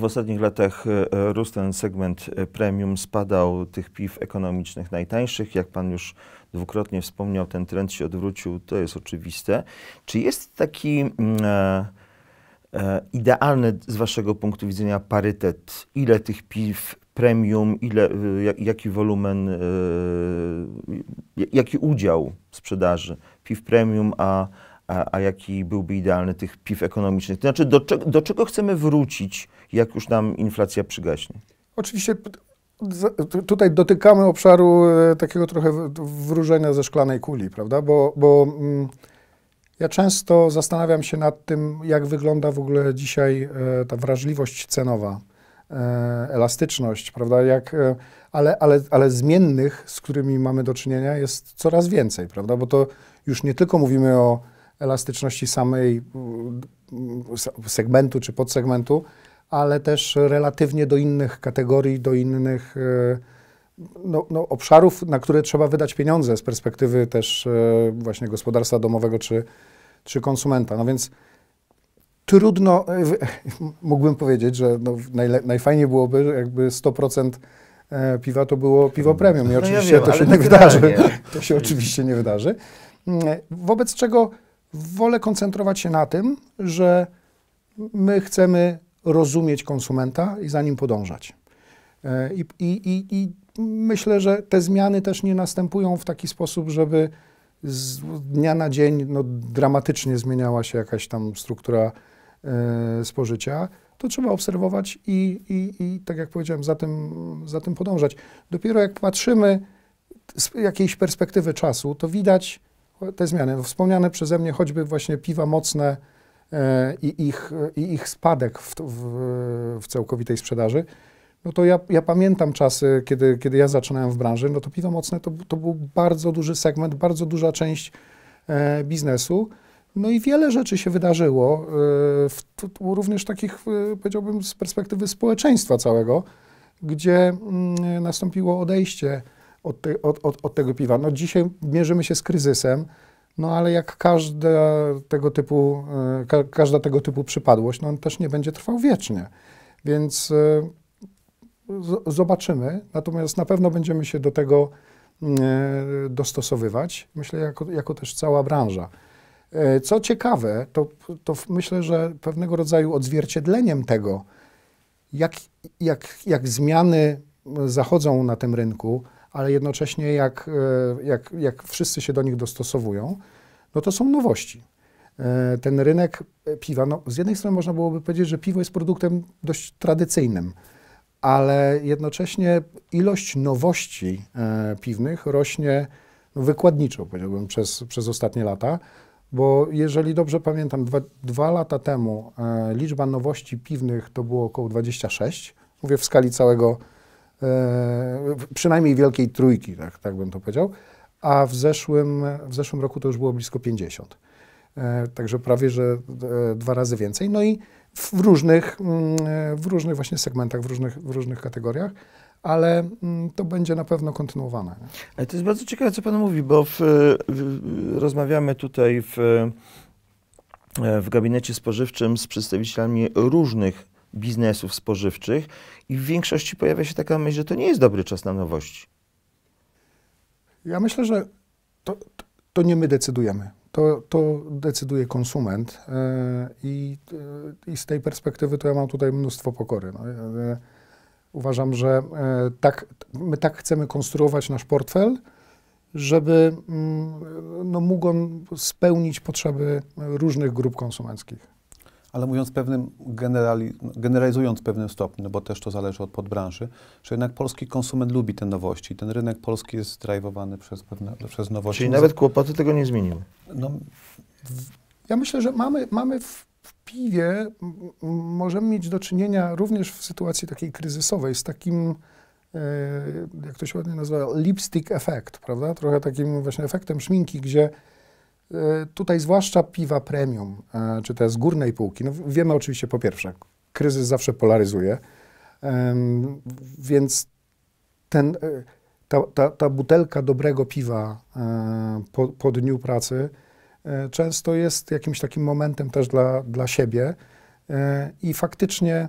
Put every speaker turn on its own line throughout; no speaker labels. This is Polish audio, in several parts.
W ostatnich latach e, rósł ten segment e, premium, spadał tych piw ekonomicznych najtańszych. Jak pan już dwukrotnie wspomniał, ten trend się odwrócił, to jest oczywiste. Czy jest taki mm, e, e, idealny z waszego punktu widzenia parytet? Ile tych piw premium, ile, y, jaki wolumen, y, y, jaki udział sprzedaży piw premium, a a, a jaki byłby idealny tych piw ekonomicznych. To znaczy, do, do czego chcemy wrócić, jak już nam inflacja przygaśnie?
Oczywiście tutaj dotykamy obszaru e, takiego trochę wróżenia ze szklanej kuli, prawda? Bo, bo mm, ja często zastanawiam się nad tym, jak wygląda w ogóle dzisiaj e, ta wrażliwość cenowa, e, elastyczność, prawda? Jak, ale, ale, ale zmiennych, z którymi mamy do czynienia, jest coraz więcej, prawda? Bo to już nie tylko mówimy o elastyczności samej mm, segmentu czy podsegmentu, ale też relatywnie do innych kategorii, do innych e, no, no, obszarów, na które trzeba wydać pieniądze z perspektywy też e, właśnie gospodarstwa domowego czy, czy konsumenta. No więc trudno, e, mógłbym powiedzieć, że no, najle, najfajniej byłoby jakby 100% piwa to było piwo premium i oczywiście no ja wiem, to się nie wydarzy. To się oczywiście nie wydarzy. Mm, wobec czego wolę koncentrować się na tym, że my chcemy rozumieć konsumenta i za nim podążać. E, I, i, i myślę, że te zmiany też nie następują w taki sposób, żeby z dnia na dzień no, dramatycznie zmieniała się jakaś tam struktura e, spożycia, to trzeba obserwować i, i, i tak jak powiedziałem, za tym, za tym podążać. Dopiero jak patrzymy z jakiejś perspektywy czasu, to widać, te zmiany. Wspomniane przeze mnie choćby właśnie piwa mocne e, i ich, i ich spadek w, w, w całkowitej sprzedaży. No to ja, ja, pamiętam czasy, kiedy, kiedy ja zaczynałem w branży, no to piwa mocne to, to był bardzo duży segment, bardzo duża część e, biznesu. No i wiele rzeczy się wydarzyło, e, w, również takich, e, powiedziałbym, z perspektywy społeczeństwa całego, gdzie m, mm, nastąpiło odejście od, te, od, od, od tego piwa. No dzisiaj mierzymy się z kryzysem, no ale jak każda tego typu, e, ka, każda tego typu przypadłość, no on też nie będzie trwał wiecznie. Więc e, z, zobaczymy, natomiast na pewno będziemy się do tego e, dostosowywać, myślę, jako, jako też cała branża. Co ciekawe, to, to myślę, że pewnego rodzaju odzwierciedleniem tego, jak, jak, jak zmiany zachodzą na tym rynku, ale jednocześnie jak, e, jak, jak wszyscy się do nich dostosowują, no to są nowości. E, ten rynek e, piwa, no z jednej strony można byłoby powiedzieć, że piwo jest produktem dość tradycyjnym, ale jednocześnie ilość nowości piwnych rośnie no, wykładniczo, powiedziałbym, przez, przez ostatnie lata, bo jeżeli dobrze pamiętam, dwa, dwa lata temu liczba nowości piwnych to było około 26, mówię w skali całego, E, przynajmniej wielkiej trójki, tak, tak bym to powiedział, a w zeszłym, w zeszłym roku to już było blisko 50. E, także prawie, że e, dwa razy więcej. No i w różnych, mm, w różnych właśnie segmentach, w różnych, w różnych kategoriach ale mm, to będzie na pewno kontynuowane.
Ale to jest bardzo ciekawe, co Pan mówi, bo w, w, rozmawiamy tutaj w, w gabinecie spożywczym z przedstawicielami różnych biznesów spożywczych i w większości pojawia się taka myśl, że to nie jest dobry czas na nowości.
Ja myślę, że to, to nie my decydujemy. To, to decyduje konsument e, i, e, i z tej perspektywy to ja mam tutaj mnóstwo pokory. No, e, uważam, że tak, my tak chcemy konstruować nasz portfel, żeby mm, no, mógł on spełnić potrzeby różnych grup konsumenckich
ale mówiąc pewnym, generali, generalizując w pewnym stopniu, no bo też to zależy od podbranży, że jednak polski konsument lubi te nowości. Ten rynek polski jest driveowany przez, przez
nowości. Czyli nawet kłopoty tego nie zmieniły. No,
ja myślę, że mamy, mamy w, w piwie, możemy mieć do czynienia również w sytuacji takiej kryzysowej z takim e, jak to się ładnie nazywa, lipstick effect, prawda? Trochę takim właśnie efektem szminki, gdzie E, tutaj zwłaszcza piwa premium, e, czy te z górnej półki, no wiemy oczywiście po pierwsze, kryzys zawsze polaryzuje, więc ten, e, ta, ta, ta butelka dobrego piwa po, po dniu pracy często jest jakimś takim momentem też dla, dla siebie i faktycznie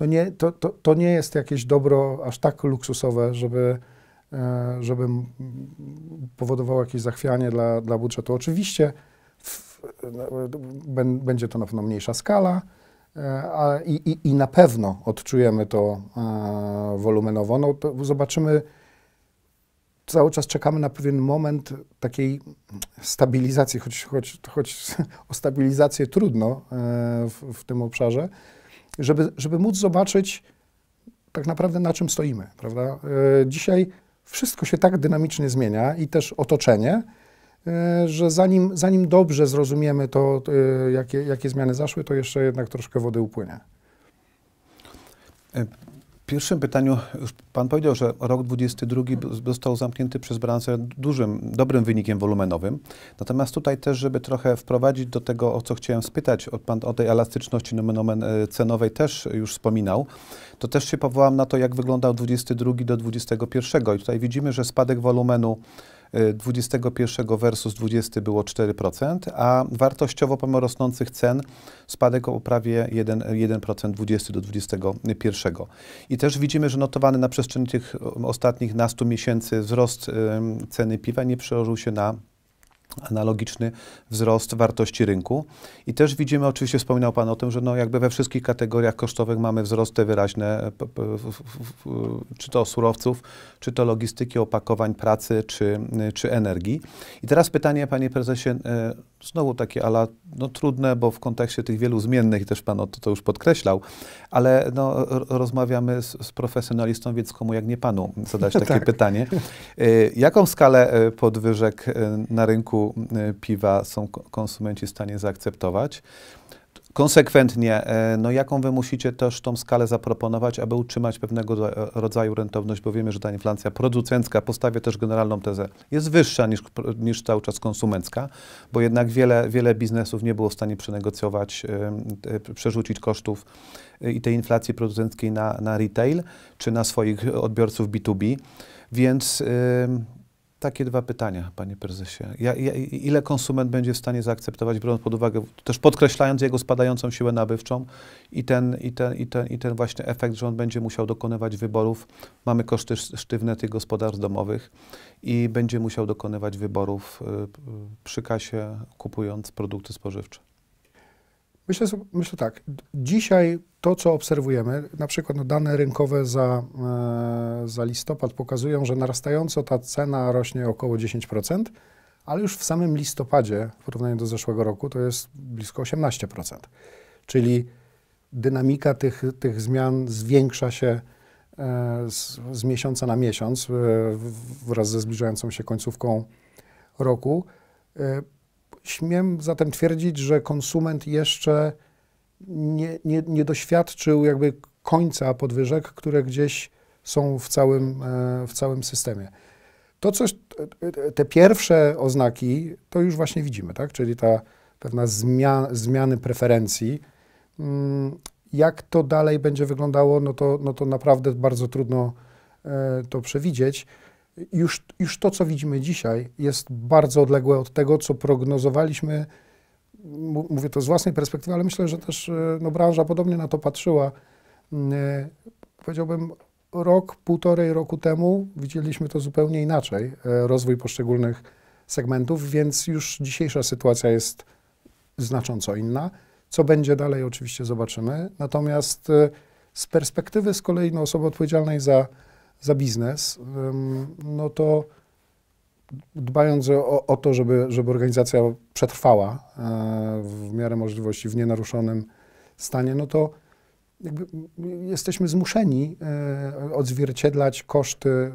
no nie, to, to, to nie jest jakieś dobro aż tak luksusowe, żeby E, żeby powodowało jakieś zachwianie dla, dla budżetu. Oczywiście w, no, będzie to na pewno mniejsza skala e, a, i, i, i na pewno odczujemy to e, wolumenowo. No, to zobaczymy, cały czas czekamy na pewien moment takiej stabilizacji, choć, choć, choć o stabilizację trudno w, w tym obszarze, żeby, żeby móc zobaczyć tak naprawdę na czym stoimy, prawda? Dzisiaj wszystko się tak dynamicznie zmienia i też otoczenie, e, że zanim, zanim dobrze zrozumiemy to, e, jakie, jakie zmiany zaszły, to jeszcze jednak troszkę wody upłynie. E, pierwszym
pytaniu już Pan powiedział, że rok 22 został zamknięty przez branżę dużym, dobrym wynikiem wolumenowym. Natomiast tutaj też, żeby trochę wprowadzić do tego, o co chciałem spytać, od Pan o tej elastyczności nomen e, cenowej też już wspominał, to też się powołam na to, jak wyglądał 22 do 21. I tutaj widzimy, że spadek wolumenu 21 versus 20 było 4%, a wartościowo pomimo rosnących cen spadek o prawie 1, 1% 20 do 21. I też widzimy, że notowany na przestrzeni tych ostatnich nastu miesięcy wzrost ceny piwa nie przełożył się na analogiczny wzrost wartości rynku. I też widzimy, oczywiście wspominał Pan o tym, że no jakby we wszystkich kategoriach kosztowych mamy wzrosty wyraźne, e, czy to surowców, czy to logistyki, opakowań, pracy, czy, e, czy energii. I teraz pytanie, Panie Prezesie, e, znowu takie ale no trudne, bo w kontekście tych wielu zmiennych, też Pan to, to już podkreślał, ale no, rozmawiamy z, z, profesjonalistą, więc komu jak nie Panu zadać takie tak. pytanie. Jaką skalę podwyżek na rynku E, piwa są konsumenci w stanie zaakceptować. Konsekwentnie, e, no jaką wy musicie też tą skalę zaproponować, aby utrzymać pewnego rodzaju rentowność, bo wiemy, że ta inflacja producencka, postawię też generalną tezę, jest wyższa niż, niż cały czas konsumencka, bo jednak wiele, wiele biznesów nie było w stanie przenegocjować, e, przerzucić kosztów i tej inflacji producenckiej na, na retail czy na swoich odbiorców B2B, więc takie dwa pytania, panie prezesie. Ja, ja, ile konsument będzie w stanie zaakceptować, biorąc pod uwagę, też podkreślając jego spadającą siłę nabywczą i ten, i ten, i ten, i ten właśnie efekt, że on będzie musiał dokonywać wyborów. Mamy koszty sztywne tych gospodarstw domowych i będzie musiał dokonywać wyborów y, przy kasie, kupując produkty spożywcze.
Myślę, myślę tak, dzisiaj to, co obserwujemy, na przykład no, dane rynkowe za, e, za listopad pokazują, że narastająco ta cena rośnie około 10%, ale już w samym listopadzie w porównaniu do zeszłego roku to jest blisko 18%. Czyli dynamika tych, tych zmian zwiększa się e, z, z, miesiąca na miesiąc e, wraz ze zbliżającą się końcówką roku. E, Śmiem zatem twierdzić, że konsument jeszcze nie, nie, nie doświadczył jakby końca podwyżek, które gdzieś są w całym, e, w całym systemie. To, coś, e, e, te pierwsze oznaki, to już właśnie widzimy, tak? czyli ta pewna zmia, zmiany preferencji. Mm, jak to dalej będzie wyglądało, no to, no to naprawdę bardzo trudno to przewidzieć już, już to, co widzimy dzisiaj, jest bardzo odległe od tego, co prognozowaliśmy. Mówię to z własnej perspektywy, ale myślę, że też e, no, branża podobnie na to patrzyła. Mm, e, powiedziałbym, rok, półtorej roku temu widzieliśmy to zupełnie inaczej, e, rozwój poszczególnych segmentów, więc już dzisiejsza sytuacja jest znacząco inna. Co będzie dalej, oczywiście zobaczymy. Natomiast z perspektywy z kolei no, osoby odpowiedzialnej za za biznes, no to dbając o, o, to, żeby, żeby organizacja przetrwała e, w miarę możliwości, w nienaruszonym stanie, no to jesteśmy zmuszeni e, odzwierciedlać koszty e,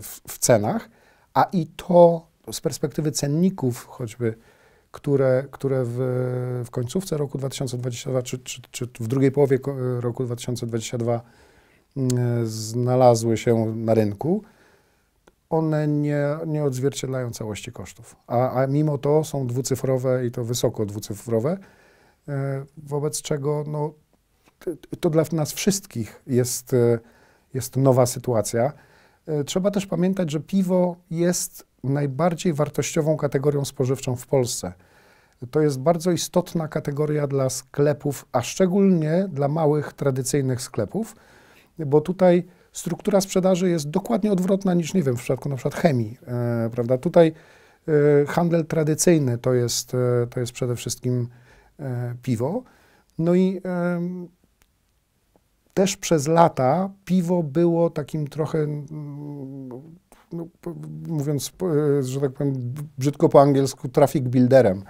w, w cenach, a i to z perspektywy cenników choćby, które, które w, w końcówce roku 2022 czy, czy, czy w drugiej połowie roku 2022 E, znalazły się na rynku, one nie, nie odzwierciedlają całości kosztów. A, a mimo to są dwucyfrowe i to wysoko dwucyfrowe, e, wobec czego no, to dla nas wszystkich jest, e, jest nowa sytuacja. Trzeba też pamiętać, że piwo jest najbardziej wartościową kategorią spożywczą w Polsce. To jest bardzo istotna kategoria dla sklepów, a szczególnie dla małych, tradycyjnych sklepów, bo tutaj struktura sprzedaży jest dokładnie odwrotna niż, nie wiem, w przypadku na przykład chemii, e, prawda? Tutaj e, handel tradycyjny to jest, e, to jest przede wszystkim piwo. No i też przez lata piwo było takim trochę, no, mówiąc, że tak powiem, brzydko po angielsku, traffic builderem.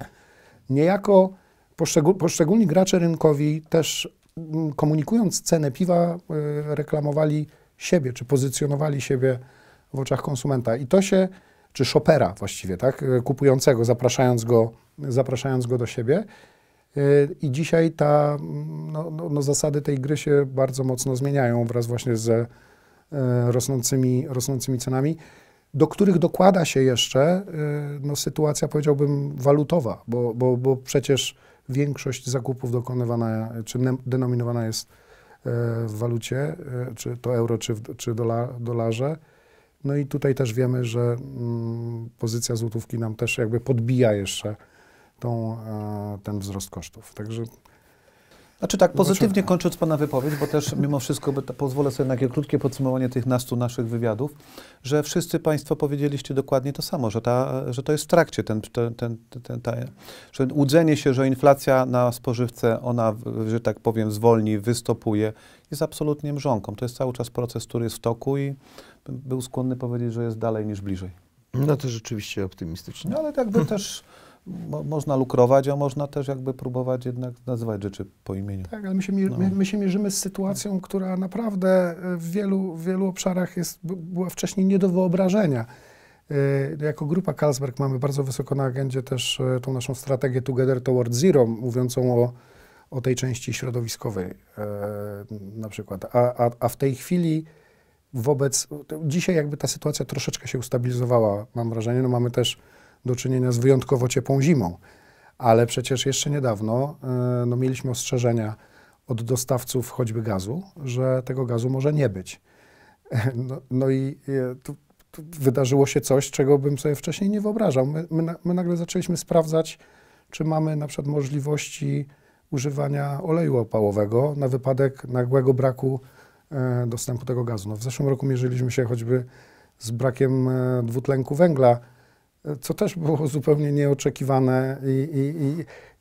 Niejako poszczególni gracze rynkowi też komunikując cenę piwa, e, reklamowali siebie, czy pozycjonowali siebie w oczach konsumenta. I to się, czy shopera właściwie, tak, e, kupującego, zapraszając go, zapraszając go do siebie. E, I dzisiaj ta, no, no, no zasady tej gry się bardzo mocno zmieniają wraz właśnie ze rosnącymi, rosnącymi cenami, do których dokłada się jeszcze no, sytuacja, powiedziałbym, walutowa, bo, bo, bo przecież większość zakupów dokonywana, czy denominowana jest e, w walucie, e, czy to euro, czy, czy dola, dolarze. No i tutaj też wiemy, że mm, pozycja złotówki nam też jakby podbija jeszcze tą, e, ten wzrost kosztów. Także znaczy tak, pozytywnie kończąc
Pana wypowiedź, bo też mimo wszystko pozwolę sobie na takie krótkie podsumowanie tych nastu naszych wywiadów, że wszyscy Państwo powiedzieliście dokładnie to samo, że, ta, że to jest w trakcie, ten, ten, ten, ten ta, że łudzenie się, że inflacja na spożywce, ona, że tak powiem, zwolni, wystopuje, jest absolutnie mrzonką. To jest cały czas proces, który jest w toku i bym był skłonny powiedzieć, że jest dalej niż bliżej. No to rzeczywiście optymistycznie. No ale tak by też mo można lukrować, a można też jakby próbować jednak nazywać rzeczy po imieniu. Tak, ale my się, no. my,
my się mierzymy z sytuacją, która naprawdę e, w wielu, wielu obszarach jest, była wcześniej nie do wyobrażenia. E, jako grupa Carlsberg mamy bardzo wysoko na agendzie też e, tą naszą strategię Together Toward Zero, mówiącą o, o tej części środowiskowej na przykład. A, a, a w tej chwili wobec, dzisiaj jakby ta sytuacja troszeczkę się ustabilizowała, mam wrażenie, no mamy też do czynienia z wyjątkowo ciepłą zimą. Ale przecież jeszcze niedawno e, no, mieliśmy ostrzeżenia od dostawców choćby gazu, że tego gazu może nie być. E, no, no i e, tu, tu, wydarzyło się coś, czego bym sobie wcześniej nie wyobrażał. My, my, my nagle zaczęliśmy sprawdzać, czy mamy na przykład możliwości używania oleju opałowego na wypadek nagłego braku dostępu tego gazu. No, w zeszłym roku mierzyliśmy się choćby z brakiem dwutlenku węgla co też było zupełnie nieoczekiwane i,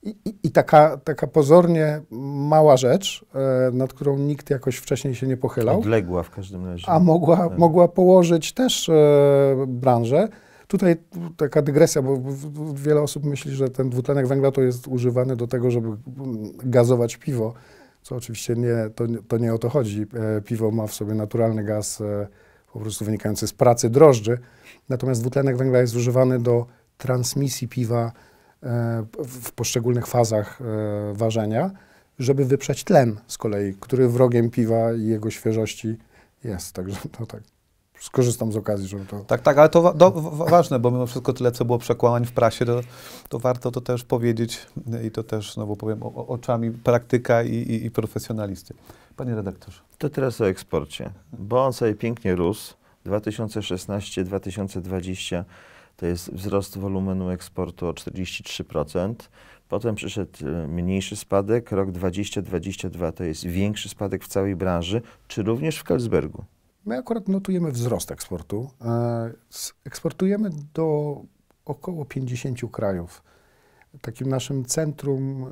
i, i, i taka, taka pozornie mała rzecz, e, nad którą nikt jakoś wcześniej się nie pochylał. Odległa w
każdym razie. A mogła, tak.
mogła położyć też e, branżę. Tutaj taka dygresja, bo wiele osób myśli, że ten dwutlenek węgla to jest używany do tego, żeby mm, gazować piwo, co oczywiście nie, to, to nie o to chodzi. E, piwo ma w sobie naturalny gaz po prostu wynikające z pracy drożdży. Natomiast dwutlenek węgla jest używany do transmisji piwa e, w poszczególnych fazach e, ważenia, żeby wyprzeć tlen z kolei, który wrogiem piwa i jego świeżości jest. Także to tak skorzystam z okazji, żeby to...
Tak, tak, ale to wa do, ważne, bo mimo wszystko tyle, co było przekłamań w prasie, to, to warto to też powiedzieć i to też, znowu powiem, o, oczami
praktyka i, i, i profesjonalisty. Panie redaktorze. To teraz o eksporcie, bo on sobie pięknie rósł. 2016-2020 to jest wzrost wolumenu eksportu o 43%. Potem przyszedł e, mniejszy spadek, rok 2022 to jest większy spadek w całej branży, czy również w Karlsbergu?
My akurat notujemy wzrost eksportu. E, eksportujemy do około 50 krajów takim naszym centrum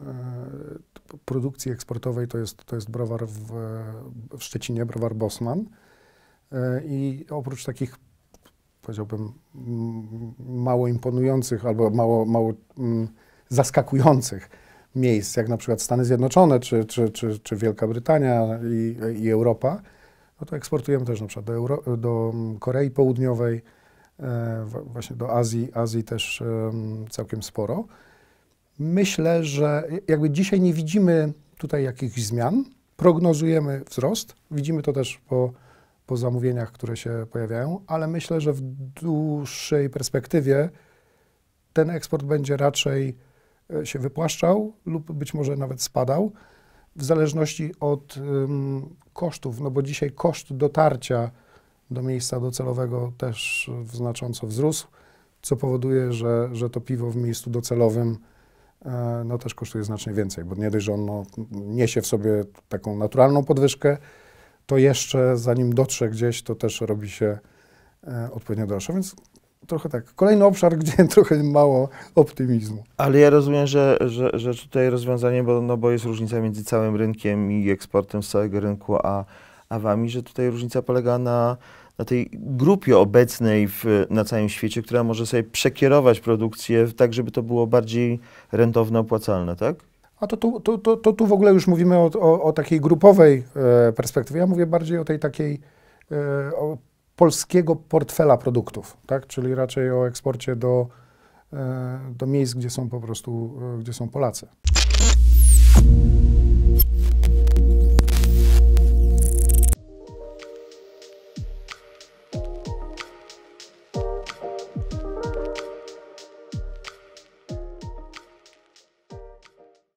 e, produkcji eksportowej to jest, to jest browar w, w Szczecinie, browar Bosman. E, I oprócz takich, powiedziałbym, mało imponujących albo mało, mało mm, zaskakujących miejsc, jak na przykład Stany Zjednoczone czy, czy, czy, czy Wielka Brytania i, i Europa, no to eksportujemy też na przykład do, Euro, do Korei Południowej, e, właśnie do Azji, Azji też całkiem sporo myślę, że jakby dzisiaj nie widzimy tutaj jakichś zmian, prognozujemy wzrost, widzimy to też po, po zamówieniach, które się pojawiają, ale myślę, że w dłuższej perspektywie ten eksport będzie raczej e, się wypłaszczał lub być może nawet spadał, w zależności od um, kosztów, no bo dzisiaj koszt dotarcia do miejsca docelowego też znacząco wzrósł, co powoduje, że, że to piwo w miejscu docelowym E, no też kosztuje znacznie więcej, bo nie dość, że on no, niesie w sobie taką naturalną podwyżkę, to jeszcze zanim dotrze gdzieś, to też robi się e, odpowiednio droższe, więc trochę tak. Kolejny obszar, gdzie trochę mało optymizmu.
Ale ja rozumiem, że, że, że tutaj rozwiązanie, bo, no bo jest różnica między całym rynkiem i eksportem z całego rynku, a, a wami, że tutaj różnica polega na, na tej grupie obecnej w, na całym świecie, która może sobie przekierować produkcję tak, żeby to było bardziej rentowne, opłacalne, tak?
A to tu, to, to, to tu w ogóle już mówimy o, o, o takiej grupowej e, perspektywie. Ja mówię bardziej o tej takiej e, o polskiego portfela produktów, tak? czyli raczej o eksporcie do, e, do miejsc, gdzie są po prostu, gdzie są Polacy.